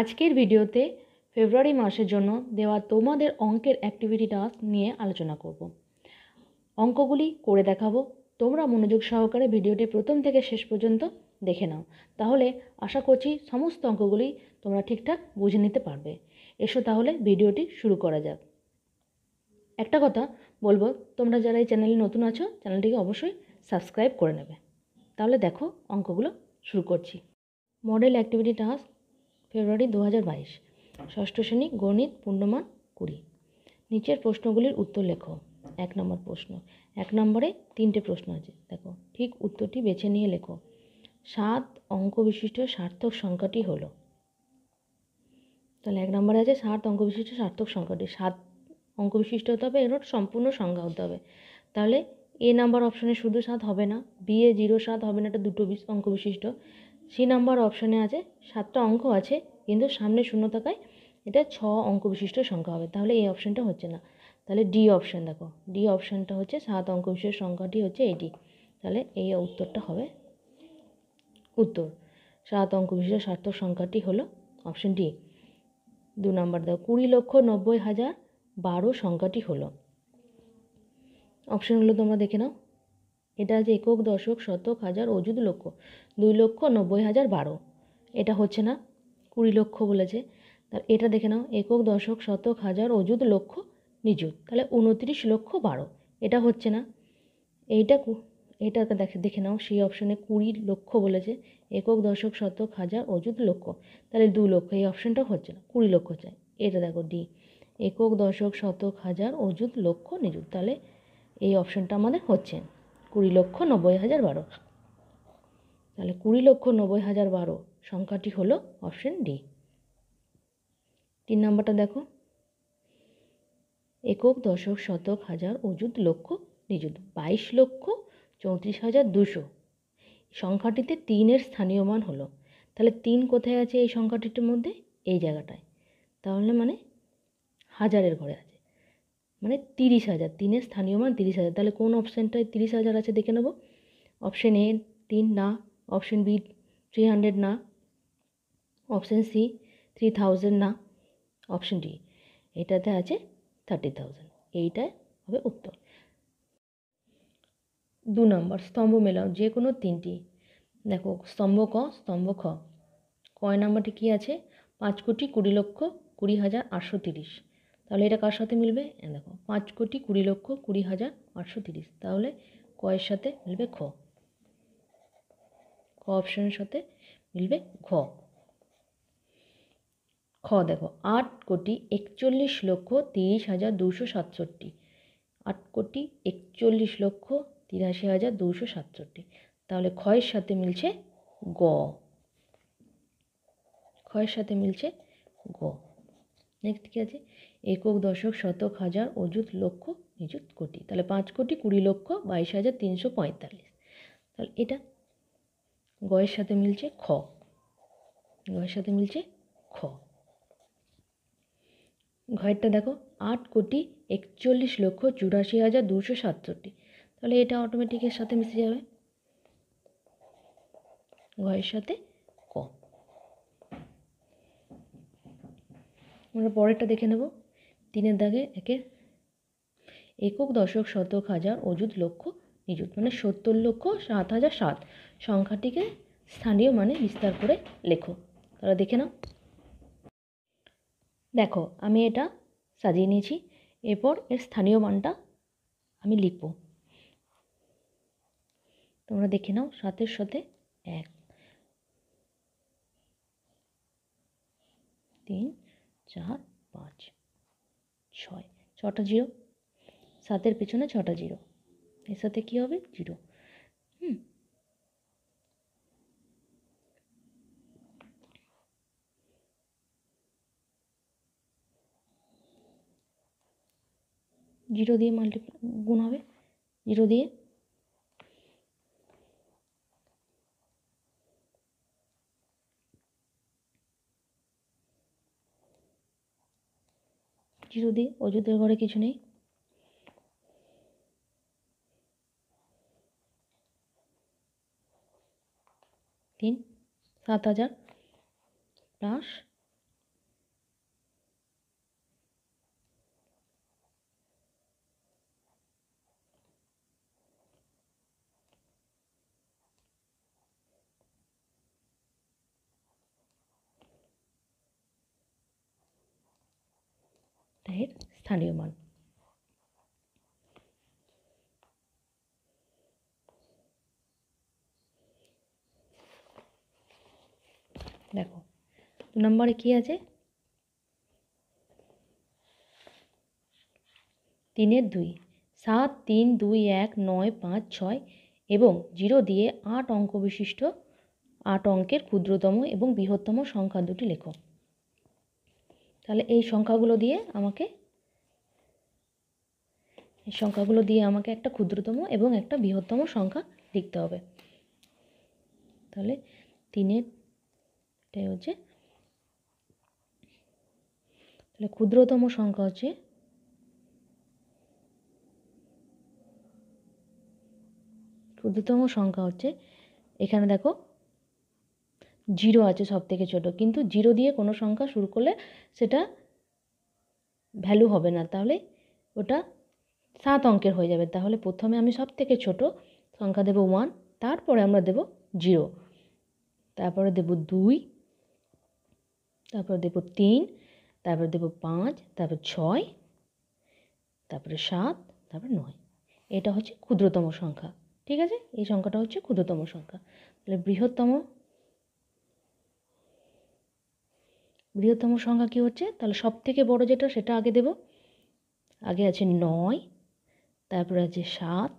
আজকের ভিডিওতে ফেব্রুয়ারি মাসের জন্য দেওয়া তোমাদের অঙ্কের অ্যাক্টিভিটি টাস্ক নিয়ে আলোচনা করব অঙ্কগুলি করে দেখাবো তোমরা মনোযোগ সহকারে ভিডিওটি প্রথম থেকে শেষ পর্যন্ত দেখে নাও তাহলে আশা করছি সমস্ত অঙ্কগুলি তোমরা ঠিকঠাক বুঝে নিতে পারবে এসো তাহলে ভিডিওটি শুরু করা যাক একটা কথা বলবো তোমরা যারা এই চ্যানেলে নতুন আছো চ্যানেলটিকে অবশ্যই সাবস্ক্রাইব করে নেবে তাহলে দেখো অঙ্কগুলো শুরু করছি মডেল অ্যাক্টিভিটি টাস্ক ফেব্রুয়ারি দু হাজার বাইশ ষষ্ঠ শ্রেণী গণিত পূর্ণমান কুড়ি নিচের প্রশ্নগুলির উত্তর লেখো এক নম্বর প্রশ্ন এক নম্বরে তিনটে প্রশ্ন আছে দেখো ঠিক উত্তরটি বেছে নিয়ে লেখো সাত অঙ্ক বিশিষ্ট সার্থক সংখ্যাটি হলো তাহলে এক নম্বরে আছে সাত অঙ্ক বিশিষ্ট সার্থক সংখ্যাটি সাত অঙ্ক বিশিষ্ট হতে হবে এর সম্পূর্ণ সংখ্যা হতে হবে তাহলে এ নাম্বার অপশানে শুধু সাত হবে না বি এ জিরো সাত হবে না এটা দুটো অঙ্ক বিশিষ্ট সি নাম্বার অপশানে আছে সাতটা অঙ্ক আছে কিন্তু সামনে শূন্য থাকায় এটা ছ অঙ্ক বিশিষ্ট সংখ্যা হবে তাহলে এই অপশানটা হচ্ছে না তাহলে ডি অপশান দেখো ডি অপশানটা হচ্ছে সাত অঙ্ক বিশিষ্ট সংখ্যাটি হচ্ছে এটি তাহলে এই উত্তরটা হবে উত্তর সাত অঙ্ক বিশিষ্ট সার্থক সংখ্যাটি হলো অপশান ডি দু নাম্বার দেখো কুড়ি লক্ষ নব্বই হাজার বারো সংখ্যাটি হলো অপশানগুলো তোমরা দেখে নাও এটা আছে একক দশক শতক হাজার অযুত লক্ষ দুই লক্ষ নব্বই হাজার বারো এটা হচ্ছে না কুড়ি লক্ষ বলেছে তার এটা দেখে নাও একক দশক শতক হাজার অযুত লক্ষ নিযুত তাহলে উনত্রিশ লক্ষ বারো এটা হচ্ছে না এইটা এটা দেখে দেখে নাও সেই অপশনে কুড়ি লক্ষ বলেছে একক দশক শতক হাজার অযুত লক্ষ তাহলে দু লক্ষ এই অপশানটা হচ্ছে না কুড়ি লক্ষ চাই এটা দেখো ডি একক দশক শতক হাজার অযুত লক্ষ নিযুত তাহলে এই অপশানটা আমাদের হচ্ছে কুড়ি লক্ষ নব্বই হাজার বারো তাহলে কুড়ি লক্ষ নব্বই হাজার বারো সংখ্যাটি হলো অপশন ডি তিন নম্বরটা দেখো একক দশক শতক হাজার অযুত লক্ষ নিযুত বাইশ লক্ষ চৌত্রিশ হাজার দুশো সংখ্যাটিতে তিনের স্থানীয় মান হলো তাহলে তিন কোথায় আছে এই সংখ্যাটির মধ্যে এই জায়গাটায় তাহলে মানে হাজারের ঘরে আছে মানে তিরিশ হাজার তিনের স্থানীয় মান তিরিশ হাজার তাহলে কোন অপশানটায় তিরিশ হাজার আছে দেখে নেব অপশান এ তিন না অপশান বি থ্রি হান্ড্রেড না অপশান সি থ্রি থাউজেন্ড না অপশান ডি এটাতে আছে থার্টি থাউজেন্ড এইটাই হবে উত্তর দু নম্বর স্তম্ভ মেলাও যে কোনো তিনটি দেখো স্তম্ভ ক স্তম্ভ খ কয় নাম্বারটি কী আছে পাঁচ কোটি কুড়ি লক্ষ কুড়ি হাজার আটশো তিরিশ তাহলে এটা কার সাথে মিলবে দেখো পাঁচ কোটি কুড়ি লক্ষ কুড়ি হাজার আটশো তিরিশ তাহলে কয়ের সাথে মিলবে খ ক অপশনের সাথে মিলবে ঘ খ দেখো আট কোটি একচল্লিশ লক্ষ তিরিশ হাজার দুশো সাতষট্টি আট কোটি একচল্লিশ লক্ষ তিরাশি হাজার দুশো সাতষট্টি তাহলে ক্ষয়ের সাথে মিলছে গ ক্ষয়ের সাথে মিলছে গ নেক্সট কী আছে একক দশক শতক হাজার অযুত লক্ষ নিযুত কোটি তাহলে পাঁচ কোটি কুড়ি লক্ষ বাইশ হাজার তিনশো পঁয়তাল্লিশ তাহলে এটা গয়ের সাথে মিলছে খ গয়ের সাথে মিলছে খ ঘয়েরটা দেখো আট কোটি একচল্লিশ লক্ষ চুরাশি হাজার দুশো সাতষট্টি তাহলে এটা অটোমেটিকের সাথে মিশে যাবে ঘয়ের সাথে ক আমরা পরেরটা দেখে নেব তিনের দাগে একে একক দশক শতক হাজার অযুত লক্ষ নিযুত মানে সত্তর লক্ষ সাত হাজার সাত সংখ্যাটিকে স্থানীয় মানে বিস্তার করে লেখো তারা দেখে নাও দেখো আমি এটা সাজিয়ে নিয়েছি এরপর এর স্থানীয় মানটা আমি লিখব তোমরা দেখে নাও সাতের সাথে এক তিন চার পাঁচ ছয় ছটা জিরো সাতের পেছনে ছটা জিরো এর সাথে কী হবে জিরো হুম জিরো দিয়ে মাল্টিপ্লাই গুণ হবে জিরো দিয়ে দিই অযুতের ঘরে কিছু নেই তিন সাত হাজার প্লাস সপ্তাহের স্থানীয় মান দেখো দু নম্বরে কি আছে তিনের দুই সাত তিন দুই এক নয় পাঁচ ছয় এবং জিরো দিয়ে আট অঙ্ক বিশিষ্ট আট অঙ্কের ক্ষুদ্রতম এবং বৃহত্তম সংখ্যা দুটি লেখো তাহলে এই সংখ্যাগুলো দিয়ে আমাকে এই সংখ্যাগুলো দিয়ে আমাকে একটা ক্ষুদ্রতম এবং একটা বৃহত্তম সংখ্যা লিখতে হবে তাহলে তিনের এটাই হচ্ছে তাহলে ক্ষুদ্রতম সংখ্যা হচ্ছে ক্ষুদ্রতম সংখ্যা হচ্ছে এখানে দেখো জিরো আছে সব থেকে ছোটো কিন্তু জিরো দিয়ে কোনো সংখ্যা শুরু করলে সেটা ভ্যালু হবে না তাহলে ওটা সাত অঙ্কের হয়ে যাবে তাহলে প্রথমে আমি সব থেকে ছোটো সংখ্যা দেব ওয়ান তারপরে আমরা দেব জিরো তারপরে দেব দুই তারপরে দেব তিন তারপরে দেব পাঁচ তারপর ছয় তারপরে সাত তারপরে নয় এটা হচ্ছে ক্ষুদ্রতম সংখ্যা ঠিক আছে এই সংখ্যাটা হচ্ছে ক্ষুদ্রতম সংখ্যা তাহলে বৃহত্তম বৃহত্তম সংখ্যা কী হচ্ছে তাহলে সব থেকে বড় যেটা সেটা আগে দেব আগে আছে নয় তারপরে আছে সাত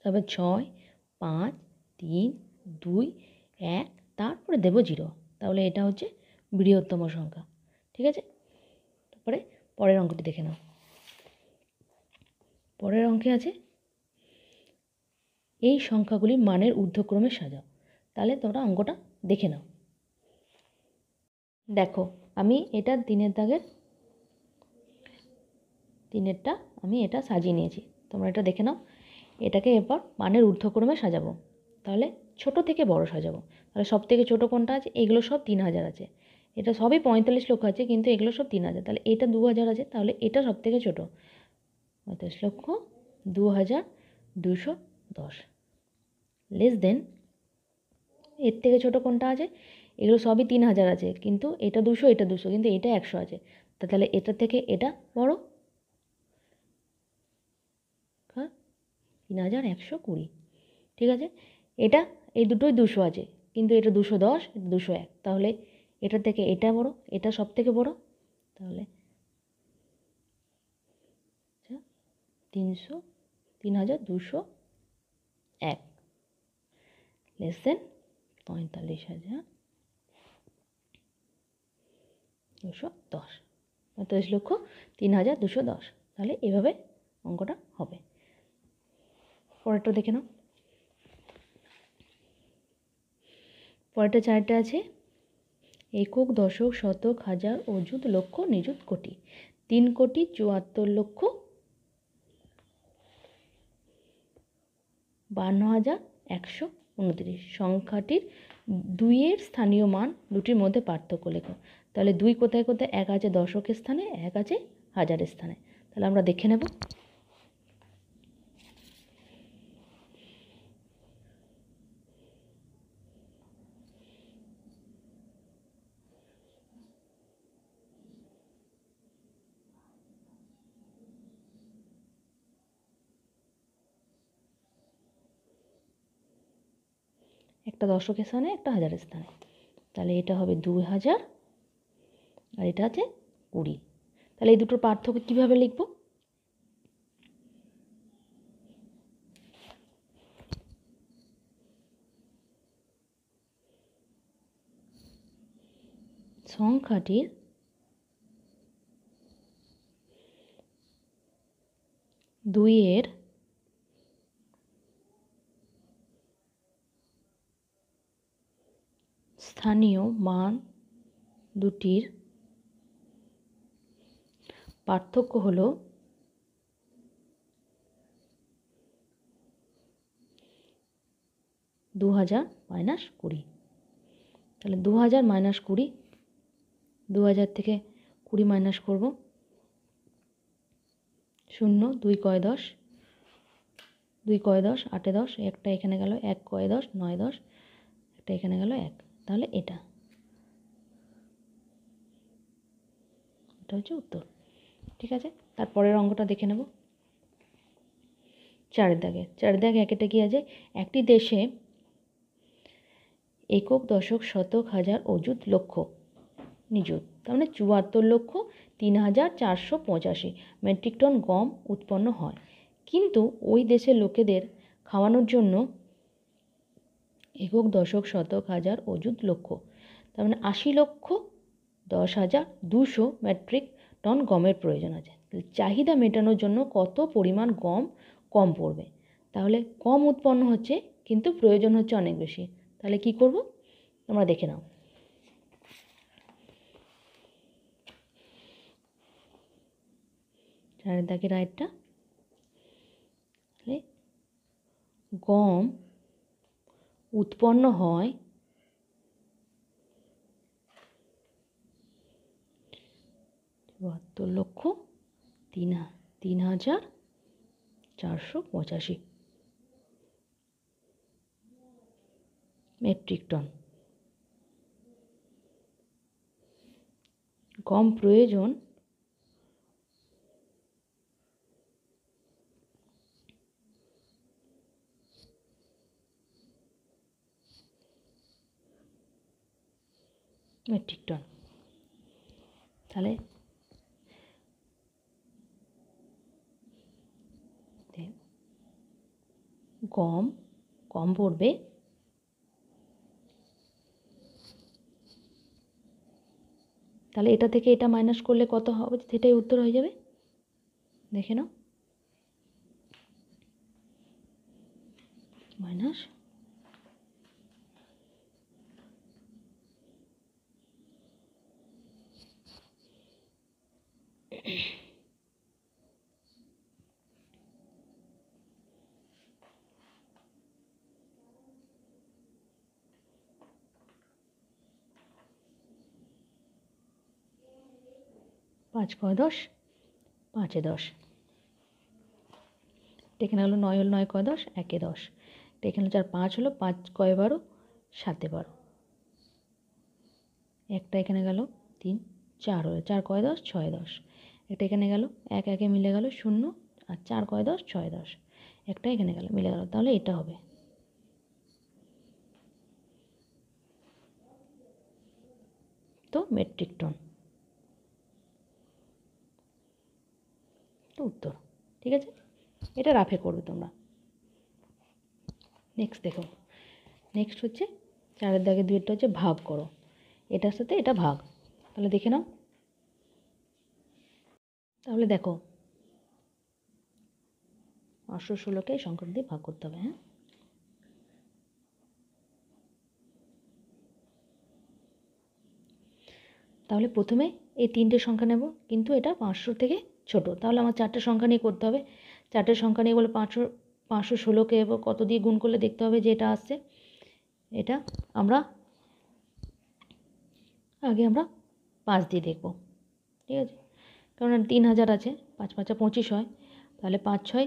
তারপর ছয় পাঁচ তিন দুই এক তারপরে দেব জিরো তাহলে এটা হচ্ছে বৃহত্তম সংখ্যা ঠিক আছে তারপরে পরের অঙ্কটি দেখে নাও পরের অঙ্কে আছে এই সংখ্যাগুলি মানের ঊর্ধ্বক্রমে সাজাও তাহলে তোমরা অঙ্কটা দেখে নাও দেখো আমি এটা দিনের দাগের দিনেরটা আমি এটা সাজিয়ে নিয়েছি তোমরা এটা দেখে নাও এটাকে এরপর মানের ঊর্ধ্বক্রমে সাজাবো তাহলে ছোট থেকে বড় সাজাবো তাহলে সব থেকে ছোটো কোনটা আছে এগুলো সব তিন হাজার আছে এটা সবই পঁয়তাল্লিশ লক্ষ আছে কিন্তু এগুলো সব তিন হাজার তাহলে এটা দু হাজার আছে তাহলে এটা সব থেকে ছোটো পঁয়তাল্লিশ লক্ষ দু হাজার দুশো দশ লেস দেন এর থেকে ছোটো কোনটা আছে এগুলো সবই তিন হাজার আছে কিন্তু এটা দুশো এটা দুশো কিন্তু এটা একশো আছে তাহলে এটা থেকে এটা বড় হ্যাঁ তিন হাজার একশো কুড়ি ঠিক আছে এটা এই দুটোই দুশো আছে কিন্তু এটা দুশো দশ দুশো এক তাহলে এটা থেকে এটা বড় এটা সব থেকে বড় তাহলে আচ্ছা, তিনশো তিন হাজার দুশো এক লেস দেন পঁয়তাল্লিশ হাজার দুশো দশ পঁয়তাল্লিশ লক্ষ তিন হাজার দুশো দশ তাহলে এভাবে অঙ্কটা হবে পরেরটা দেখে নাও পরেরটা চারটা আছে একক দশক শতক হাজার অযুত লক্ষ নিযুত কোটি তিন কোটি চুয়াত্তর লক্ষ বান্ন হাজার একশো উনত্রিশ সংখ্যাটির দুইয়ের স্থানীয় মান দুটির মধ্যে পার্থক্য লেখো তাহলে দুই কোথায় কোথায় এক আছে দশকের স্থানে এক আছে হাজারের স্থানে তাহলে আমরা দেখে নেব একটা দশকের স্থানে একটা হাজারের স্থানে তাহলে এটা হবে দুই হাজার আর এটা আছে কুড়ি তাহলে এই দুটোর পার্থক্য কীভাবে লিখব সংখ্যাটির দুইয়ের স্থানীয় মান দুটির পার্থক্য হল দু হাজার মাইনাস কুড়ি তাহলে দু হাজার মাইনাস কুড়ি দু হাজার থেকে কুড়ি মাইনাস করব শূন্য দুই কয় দশ দুই কয় দশ আটে দশ একটা এখানে গেল এক কয় দশ নয় দশ একটা এখানে গেল এক তাহলে এটা এটা হচ্ছে উত্তর ঠিক আছে তারপরের অঙ্গটা দেখে নেব চারের দাগে চারের দাগে একটা কি আছে একটি দেশে একক দশক শতক হাজার অযুত লক্ষ নিযুত তার মানে চুয়াত্তর লক্ষ তিন হাজার চারশো পঁচাশি মেট্রিক টন গম উৎপন্ন হয় কিন্তু ওই দেশের লোকেদের খাওয়ানোর জন্য একক দশক শতক হাজার অযুত লক্ষ তার মানে আশি লক্ষ দশ হাজার দুশো মেট্রিক টন গমের প্রয়োজন আছে চাহিদা মেটানোর জন্য কত পরিমাণ গম কম পড়বে তাহলে কম উৎপন্ন হচ্ছে কিন্তু প্রয়োজন হচ্ছে অনেক বেশি তাহলে কি করব তোমরা দেখে নাও চারের দাগের রাইটটা গম উৎপন্ন হয় বাহাত্তর লক্ষ তিন তিন হাজার চারশো পঁচাশি মেট্রিক টন গম প্রয়োজন মেট্রিক টন তাহলে গম কম পড়বে তাহলে এটা থেকে এটা মাইনাস করলে কত হবে সেটাই উত্তর হয়ে যাবে দেখে নাও মাইনাস পাঁচ কয় দশ পাঁচে দশ এখানে হলো নয় হলো নয় কয় দশ একে দশ এখানে চার পাঁচ হলো পাঁচ কয় বারো সাতে বারো একটা এখানে গেল তিন চার হলো চার কয় দশ ছয় দশ একটা এখানে গেল এক একে মিলে গেল শূন্য আর চার কয় দশ ছয় দশ একটা এখানে গেল মিলে গেল তাহলে এটা হবে তো মেট্রিক টন তো উত্তর ঠিক আছে এটা রাফে করবে তোমরা নেক্সট দেখো নেক্সট হচ্ছে চারের দাগে দুইটা হচ্ছে ভাগ করো এটার সাথে এটা ভাগ তাহলে দেখে নাও তাহলে দেখো পাঁচশো ষোলোকে সংখ্যক দিয়ে ভাগ করতে হবে হ্যাঁ তাহলে প্রথমে এই তিনটে সংখ্যা নেব কিন্তু এটা পাঁচশো থেকে ছোট তাহলে আমার চারটে সংখ্যা নিয়ে করতে হবে চারটে সংখ্যা নিয়ে বলে পাঁচশো পাঁচশো ষোলোকে কত দিয়ে গুণ করলে দেখতে হবে যে এটা আসছে এটা আমরা আগে আমরা পাঁচ দিয়ে দেখব ঠিক আছে কারণ তিন হাজার আছে পাঁচ পাঁচা পঁচিশ হয় তাহলে পাঁচ ছয়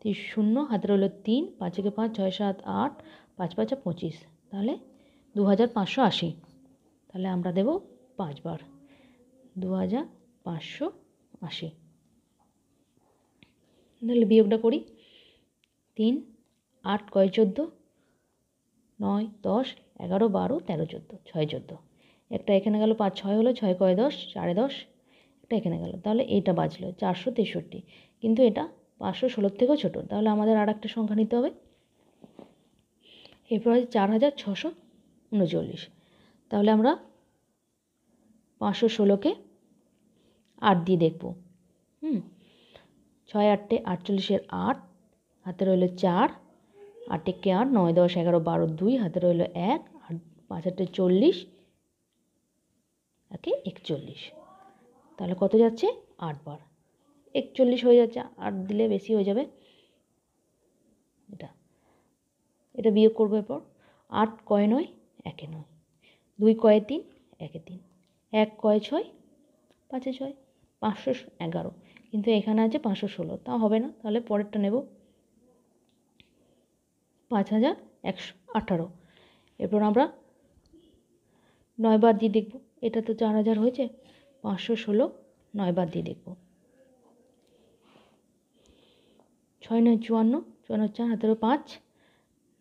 তিরিশ শূন্য হাতের হলো তিন পাঁচকে পাঁচ ছয় সাত আট পাঁচ পাঁচা পঁচিশ তাহলে দু হাজার পাঁচশো আশি তাহলে আমরা দেব পাঁচবার দু হাজার পাঁচশো আশি তাহলে বিয়োগটা করি তিন আট কয় চোদ্দো নয় দশ এগারো বারো তেরো চোদ্দো ছয় চোদ্দো একটা এখানে গেল পাঁচ ছয় হলো ছয় কয় দশ সাড়ে দশ একটা এখানে গেল তাহলে এইটা বাঁচলো চারশো তেষট্টি কিন্তু এটা পাঁচশো ষোলোর থেকেও ছোটো তাহলে আমাদের আর একটা সংখ্যা নিতে হবে এরপর আছে চার হাজার ছশো উনচল্লিশ তাহলে আমরা পাঁচশো ষোলোকে আট দিয়ে দেখব হুম ছয় আটটে আটচল্লিশের আট হাতে রইল চার আট একে আট নয় দশ এগারো বারো দুই হাতে রইল এক আট পাঁচ আটে চল্লিশ একে একচল্লিশ তাহলে কত যাচ্ছে আটবার একচল্লিশ হয়ে যাচ্ছে আট দিলে বেশি হয়ে যাবে এটা এটা বিয়োগ করবো এরপর আট কয় নয় একে নয় দুই কয়ে তিন একে তিন এক কয় ছয় পাঁচে ছয় পাঁচশো এগারো কিন্তু এখানে আছে পাঁচশো ষোলো তা হবে না তাহলে পরেরটা নেব পাঁচ হাজার একশো আঠারো এরপর আমরা নয় বার দিয়ে দেখব এটা তো চার হাজার হয়েছে পাঁচশো ষোলো নয় বার দিয়ে দেখব ছয় নয় চুয়ান্ন চুয়ান্ন চার হাতেরও পাঁচ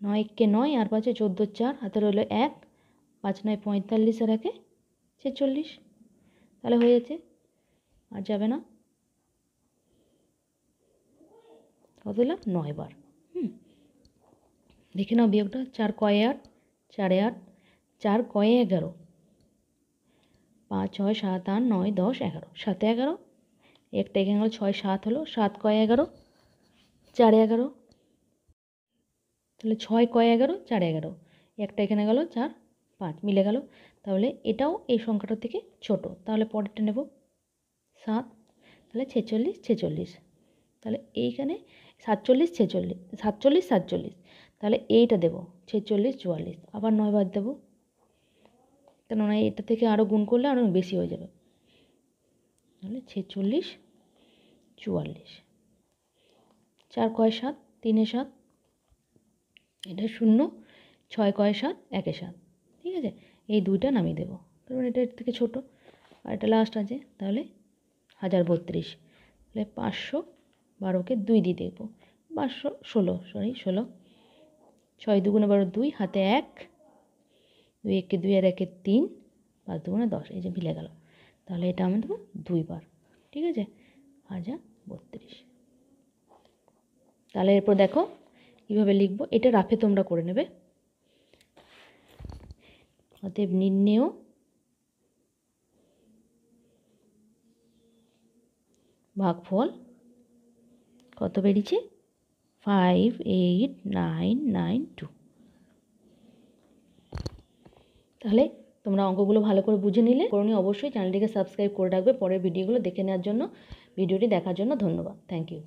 নয় কে নয় আর পাঁচে চোদ্দো চার হাতের হলো এক পাঁচ নয় পঁয়তাল্লিশ আর একে ছেচল্লিশ তাহলে হয়ে যাচ্ছে আর যাবে না কত দিলাম নয়বার হুম দেখে নাও বিয়োগটা চার কয়ে আট চারে আট চার কয়ে এগারো পাঁচ ছয় সাত আট নয় দশ এগারো সাতে এগারো একটা এখানে গেলো ছয় সাত হলো সাত কয়ে এগারো চারে এগারো তাহলে ছয় কয়ে এগারো চারে এগারো একটা এখানে গেলো চার পাঁচ মিলে গেল তাহলে এটাও এই সংখ্যাটার থেকে ছোট তাহলে পরেরটা নেব সাত তাহলে ছেচল্লিশ ছেচল্লিশ তাহলে এইখানে সাতচল্লিশ ছেচল্লিশ সাতচল্লিশ সাতচল্লিশ তাহলে এইটা দেবো ছেচল্লিশ চুয়াল্লিশ আবার নয় বাদ দেবো কেননা এটা থেকে আরও গুণ করলে আরও বেশি হয়ে যাবে তাহলে ছেচল্লিশ চুয়াল্লিশ চার কয় সাত তিনে সাত এটা শূন্য ছয় কয় সাত একে সাত ঠিক আছে এই দুইটা নামিয়ে দেবো কারণ এটা থেকে ছোট আর এটা লাস্ট আছে তাহলে হাজার বত্রিশ তাহলে পাঁচশো বারোকে দুই দিয়ে দেখব বা ষোলো সরি ষোলো ছয় দুগুণে বারো দুই হাতে এক দুই একে দুই আর একে তিন পাঁচ দুগুণে দশ এই যে ভিলে গেল তাহলে এটা আমি দেবো দুইবার ঠিক আছে হাজার বত্রিশ তাহলে এরপর দেখো কীভাবে লিখব এটা রাফে তোমরা করে নেবে অতএব নির্ণেয় ভাগফল কত বেরিয়েছে five eight nine nine two তাহলে তোমরা অঙ্কগুলো ভালো করে বুঝে নিলে করণীয় অবশ্যই চ্যানেলটিকে সাবস্ক্রাইব করে রাখবে পরের ভিডিওগুলো দেখে নেওয়ার জন্য ভিডিওটি দেখার জন্য ধন্যবাদ থ্যাংক ইউ